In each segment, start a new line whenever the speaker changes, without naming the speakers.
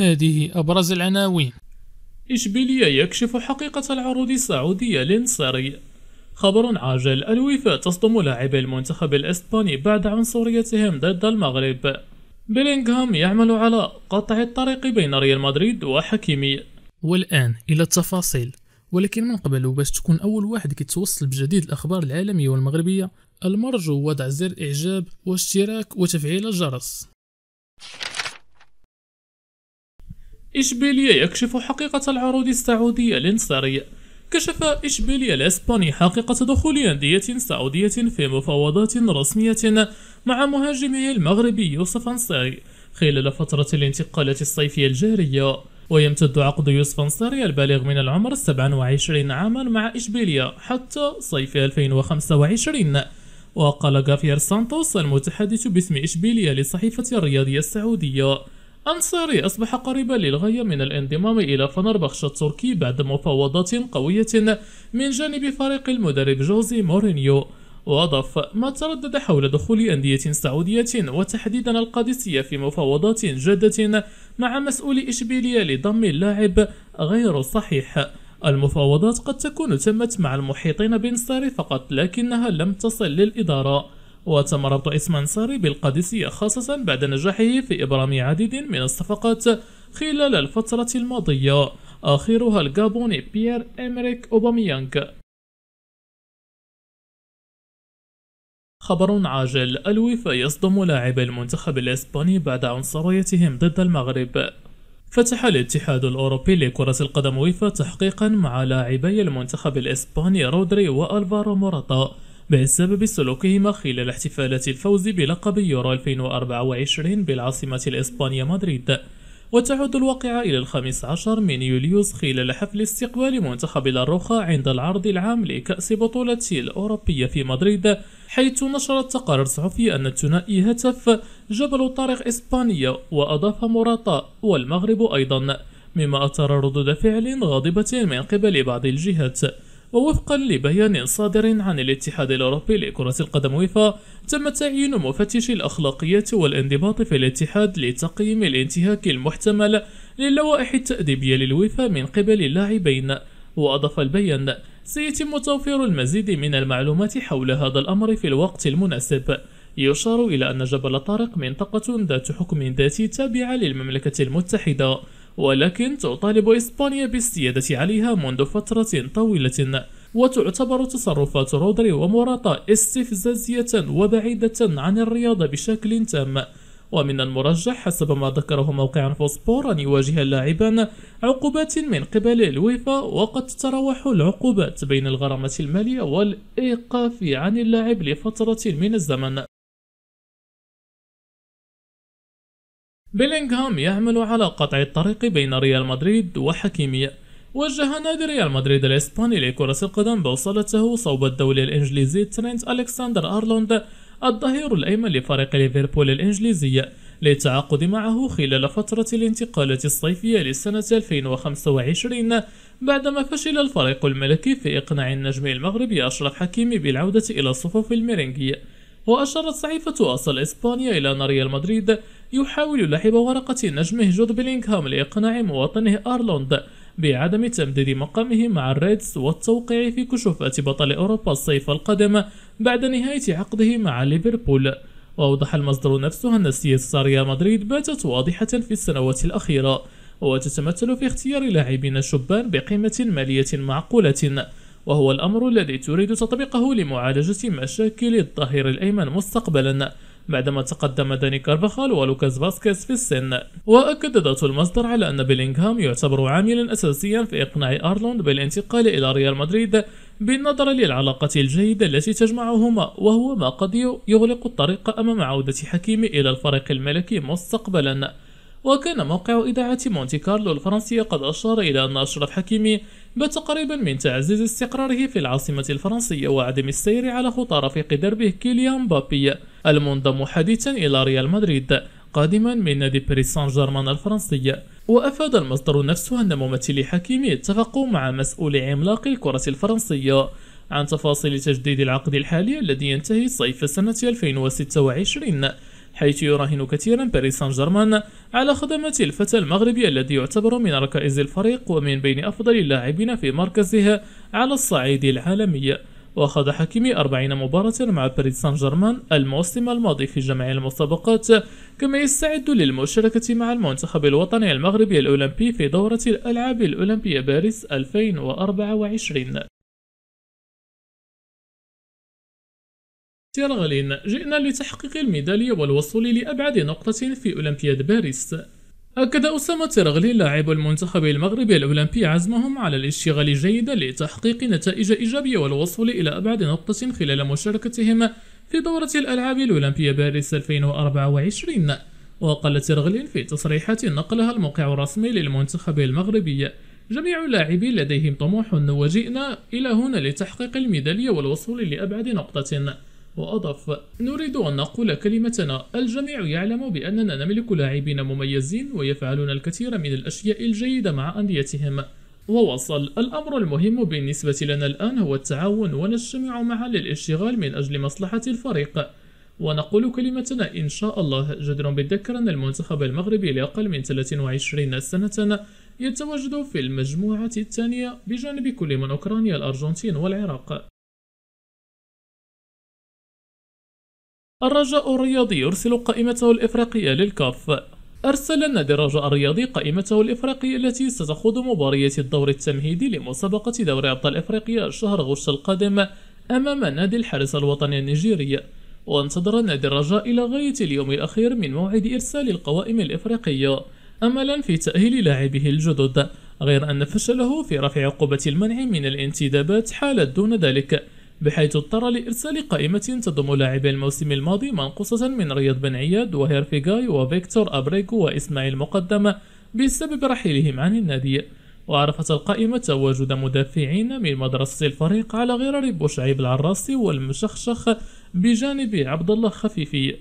هذه أبرز العناوين إشبيلية يكشف حقيقة العروض السعودية لنصري خبر عاجل الويفا تصدم لاعب المنتخب الإسباني بعد عنصريتهم ضد المغرب بيلينغهام يعمل على قطع الطريق بين ريال مدريد وحكيمي والآن إلى التفاصيل ولكن من قبل باش تكون أول واحد كيتوصل بجديد الأخبار العالمية والمغربية المرجو وضع زر إعجاب واشتراك وتفعيل الجرس إشبيلية يكشف حقيقة العروض السعودية للنصري كشف إشبيلية الإسباني حقيقة دخول أندية سعودية في مفاوضات رسمية مع مهاجمه المغربي يوسف أنصاري خلال فترة الانتقالات الصيفية الجارية ويمتد عقد يوسف أنصاري البالغ من العمر 27 عاما مع إشبيلية حتى صيف 2025 وقال غافير سانتوس المتحدث باسم إشبيلية لصحيفة الرياضية السعودية أنصاري أصبح قريبا للغاية من الانضمام إلى فنربخش التركي بعد مفاوضات قوية من جانب فريق المدرب جوزي مورينيو وأضف ما تردد حول دخول أندية سعودية وتحديدا القادسية في مفاوضات جادة مع مسؤول إشبيلية لضم اللاعب غير صحيح المفاوضات قد تكون تمت مع المحيطين بنصاري فقط لكنها لم تصل للإدارة وتم ربط اسم انصاري بالقادسية خاصة بعد نجاحه في إبرام عديد من الصفقات خلال الفترة الماضية آخرها الجابوني بيير إمريك أوباميانغ خبر عاجل الوفا يصدم لاعب المنتخب الإسباني بعد عنصريتهم ضد المغرب فتح الاتحاد الأوروبي لكرة القدم ويفا تحقيقا مع لاعبي المنتخب الإسباني رودري وألفارو موراتا بسبب سلوكهما خلال احتفالات الفوز بلقب يورو 2024 بالعاصمة الإسبانية مدريد وتعود الواقعة إلى الخامس عشر من يوليوز خلال حفل استقبال منتخب الأروخة عند العرض العام لكأس بطولة الأوروبية في مدريد حيث نشرت تقارير صحفي أن الثنائي هتف جبل طارق إسبانيا وأضاف مراطا والمغرب أيضا مما أثار ردود فعل غاضبة من قبل بعض الجهات ووفقا لبيان صادر عن الاتحاد الأوروبي لكرة القدم ويفا تم تعيين مفتش الأخلاقيات والانضباط في الاتحاد لتقييم الانتهاك المحتمل للوائح التأديبية للويفا من قبل اللاعبين وأضاف البيان سيتم توفير المزيد من المعلومات حول هذا الأمر في الوقت المناسب يشار إلى أن جبل طارق منطقة ذات حكم ذاتي تابعة للمملكة المتحدة ولكن تطالب إسبانيا بالسيادة عليها منذ فترة طويلة وتعتبر تصرفات رودري وموراتا استفزازية وبعيدة عن الرياضة بشكل تام ومن المرجح حسب ما ذكره موقع فوسبور أن يواجه اللاعبان عقوبات من قبل الويفا وقد تتراوح العقوبات بين الغرامة المالية والإيقاف عن اللاعب لفترة من الزمن بيلينغهام يعمل على قطع الطريق بين ريال مدريد وحكيمي وجه نادي ريال مدريد الإسباني لكرة القدم بوصلته صوب الدولي الإنجليزي ترينت ألكسندر أرلوند الظهير الأيمن لفريق ليفربول الإنجليزي للتعاقد معه خلال فترة الانتقالات الصيفية لسنة 2025 بعدما فشل الفريق الملكي في إقناع النجم المغربي أشرف حكيمي بالعودة إلى صفوف الميرينغي وأشارت صحيفة أصل إسبانيا إلى أن ريال مدريد يحاول لحب ورقة نجمه جود بلينغهام لإقناع مواطنه أرلوند بعدم تمديد مقامه مع الريدز والتوقيع في كشوفات بطل أوروبا الصيف القادم بعد نهاية عقده مع ليفربول وأوضح المصدر نفسه أن سياسة ريال مدريد باتت واضحة في السنوات الأخيرة وتتمثل في اختيار لاعبين شبان بقيمة مالية معقولة وهو الأمر الذي تريد تطبيقه لمعالجة مشاكل الظهير الأيمن مستقبلاً بعدما تقدم داني كارفاخال ولوكاس فاسكيز في السن وأكد ذات المصدر على أن بيلينغهام يعتبر عاملا أساسيا في إقناع أرلوند بالانتقال إلى ريال مدريد بالنظر للعلاقة الجيدة التي تجمعهما وهو ما قد يغلق الطريق أمام عودة حكيمي إلى الفريق الملكي مستقبلا وكان موقع إذاعة مونتي كارلو الفرنسية قد أشار إلى أن أشرف حكيمي بات قريبا من تعزيز استقراره في العاصمة الفرنسية وعدم السير على خطى رفيق دربه كيليان بابي المنضم حديثا إلى ريال مدريد قادما من نادي باريس سان جيرمان الفرنسي وأفاد المصدر نفسه أن ممثلي حكيمي اتفقوا مع مسؤول عملاق الكرة الفرنسية عن تفاصيل تجديد العقد الحالي الذي ينتهي صيف سنة 2026 حيث يراهن كثيرا باريس سان جيرمان على خدمة الفتى المغربي الذي يعتبر من ركائز الفريق ومن بين أفضل اللاعبين في مركزه على الصعيد العالمي وخاض حكيمي 40 مباراة مع باريس سان جيرمان الموسم الماضي في جميع المسابقات كما يستعد للمشاركة مع المنتخب الوطني المغربي الأولمبي في دورة الألعاب الأولمبية باريس 2024 سير جئنا لتحقيق الميدالية والوصول لأبعد نقطة في أولمبياد باريس أكد أسامة رغلي لاعب المنتخب المغربي الأولمبي عزمهم على الاشتغال جيدا لتحقيق نتائج إيجابية والوصول إلى أبعد نقطة خلال مشاركتهم في دورة الألعاب الأولمبية باريس 2024 وقال ترغلين في تصريحات نقلها الموقع الرسمي للمنتخب المغربي جميع اللاعبين لديهم طموح وجئنا إلى هنا لتحقيق الميدالية والوصول لأبعد نقطة وأضاف نريد أن نقول كلمتنا الجميع يعلم بأننا نملك لاعبين مميزين ويفعلون الكثير من الأشياء الجيدة مع أنديتهم ووصل الأمر المهم بالنسبة لنا الآن هو التعاون ونجتمع معا للاشتغال من أجل مصلحة الفريق ونقول كلمتنا إن شاء الله جدر بالذكر أن المنتخب المغربي لأقل من 23 سنة يتواجد في المجموعة الثانية بجانب كل من أوكرانيا الأرجنتين والعراق الرجاء الرياضي يرسل قائمته الإفريقية للكاف أرسل النادي الرجاء الرياضي قائمته الإفريقية التي ستخوض مبارية الدور التمهيدي لمسابقة دوري أبطال إفريقيا شهر غشت القادم أمام نادي الحارس الوطني النيجيري وانتظر نادي الرجاء إلى غاية اليوم الأخير من موعد إرسال القوائم الإفريقية أملا في تأهيل لاعبه الجدد غير أن فشله في رفع عقوبة المنع من الانتدابات حالت دون ذلك بحيث اضطر لإرسال قائمة تضم لاعبي الموسم الماضي منقوصة من رياض بن عياد وهيرفيغاي وفيكتور أبريكو وإسماعيل مقدم بسبب رحيلهم عن النادي وعرفت القائمة تواجد مدافعين من مدرسة الفريق على غرار بوشعيب العراسي والمشخشخ بجانب عبد الله خفيفي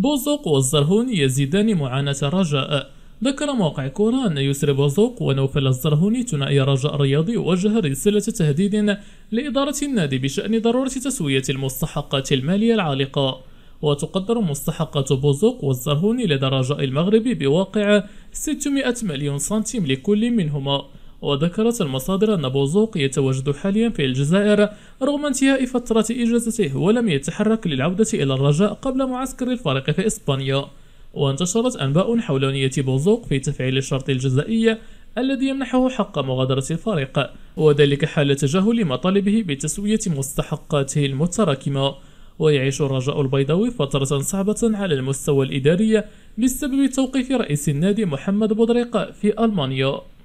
بوزوق والزرهون يزيدان معاناة الرجاء ذكر موقع كورة أن يسري بوزوق ونوفل الزرهوني ثنائي رجاء الرياضي وجه رسالة تهديد لإدارة النادي بشأن ضرورة تسوية المستحقات المالية العالقة وتقدر مستحقات بوزوق والزرهوني لدى رجاء المغرب بواقع 600 مليون سنتيم لكل منهما وذكرت المصادر أن بوزوق يتواجد حاليا في الجزائر رغم انتهاء فترة إجازته ولم يتحرك للعودة إلى الرجاء قبل معسكر الفريق في إسبانيا وانتشرت أنباء حول نية بوزوق في تفعيل الشرط الجزائي الذي يمنحه حق مغادرة الفريق وذلك حال تجاهل مطالبه بتسوية مستحقاته المتراكمة ويعيش الرجاء البيضاوي فترة صعبة على المستوى الإداري بسبب توقيف رئيس النادي محمد بودريق في ألمانيا